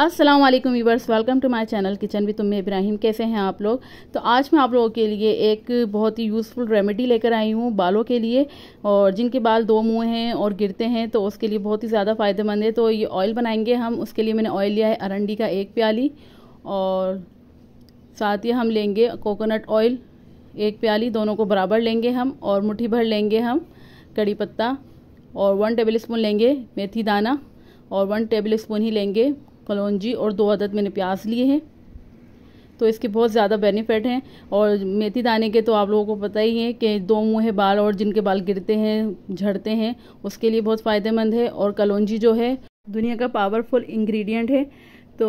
अस्सलाम वालेकुम viewers welcome to my channel kitchen with तुम्हें इब्राहिम कैसे हैं आप लोग तो आज मैं आप लोगों के लिए एक बहुत ही यूज़फुल रेमेडी लेकर आई हूँ बालों के लिए और जिनके बाल दो मुँह हैं और गिरते हैं तो उसके लिए बहुत ही ज़्यादा फ़ायदेमंद है तो ये ऑयल बनाएंगे हम उसके लिए मैंने ऑयल लिया है अरंडी का एक प्याली और साथ ही हम लेंगे कोकोनट ऑयल एक प्याली दोनों को बराबर लेंगे हम और मुठ्ठी भर लेंगे हम कड़ी पत्ता और वन टेबल स्पून लेंगे मेथी दाना और वन टेबल स्पून ही लेंगे कलौजी और दो अदद मैंने प्याज लिए हैं तो इसके बहुत ज़्यादा बेनिफिट हैं और मेथी दाने के तो आप लोगों को पता ही है कि दो मुँह बाल और जिनके बाल गिरते हैं झड़ते हैं उसके लिए बहुत फ़ायदेमंद है और कलौजी जो है दुनिया का पावरफुल इंग्रेडिएंट है तो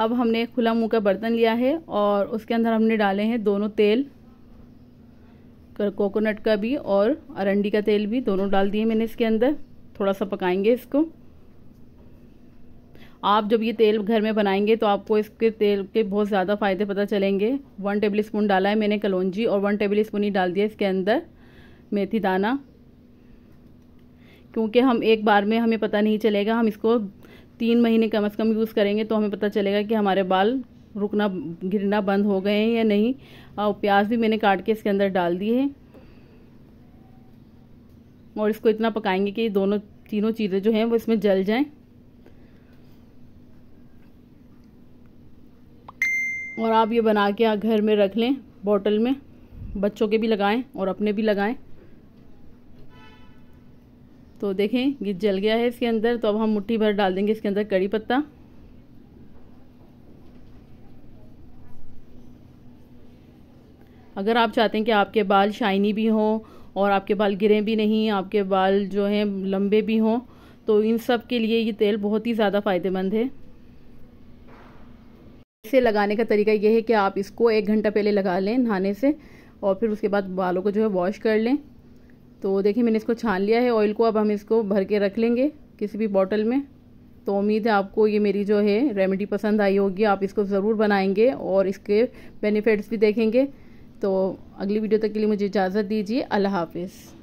अब हमने खुला मुँह का बर्तन लिया है और उसके अंदर हमने डाले हैं दोनों तेल कोकोनट का भी और अरंडी का तेल भी दोनों डाल दिए मैंने इसके अंदर थोड़ा सा पकाएँगे इसको आप जब ये तेल घर में बनाएंगे तो आपको इसके तेल के बहुत ज़्यादा फ़ायदे पता चलेंगे वन टेबल स्पून डाला है मैंने कलौजी और वन टेबल स्पून ही डाल दिया इसके अंदर मेथी दाना क्योंकि हम एक बार में हमें पता नहीं चलेगा हम इसको तीन महीने कम से कम यूज़ करेंगे तो हमें पता चलेगा कि हमारे बाल रुकना गिरना बंद हो गए हैं या नहीं और प्याज भी मैंने काट के इसके अंदर डाल दी है और इसको इतना पकाएंगे कि दोनों तीनों चीज़ें जो हैं वो इसमें जल जाएं और आप ये बना के आप घर में रख लें बॉटल में बच्चों के भी लगाएं और अपने भी लगाएं तो देखें ये जल गया है इसके अंदर तो अब हम मुट्ठी भर डाल देंगे इसके अंदर कड़ी पत्ता अगर आप चाहते हैं कि आपके बाल शाइनी भी हों और आपके बाल गिरे भी नहीं आपके बाल जो हैं लंबे भी हों तो इन सब के लिए ये तेल बहुत ही ज़्यादा फ़ायदेमंद है इसे लगाने का तरीका यह है कि आप इसको एक घंटा पहले लगा लें नहाने से और फिर उसके बाद बालों को जो है वॉश कर लें तो देखिए मैंने इसको छान लिया है ऑयल को अब हम इसको भर के रख लेंगे किसी भी बॉटल में तो उम्मीद है आपको ये मेरी जो है रेमेडी पसंद आई होगी आप इसको ज़रूर बनाएंगे और इसके बेनिफिट्स भी देखेंगे तो अगली वीडियो तक के लिए मुझे इजाज़त दीजिए अल्लाह हाफिज़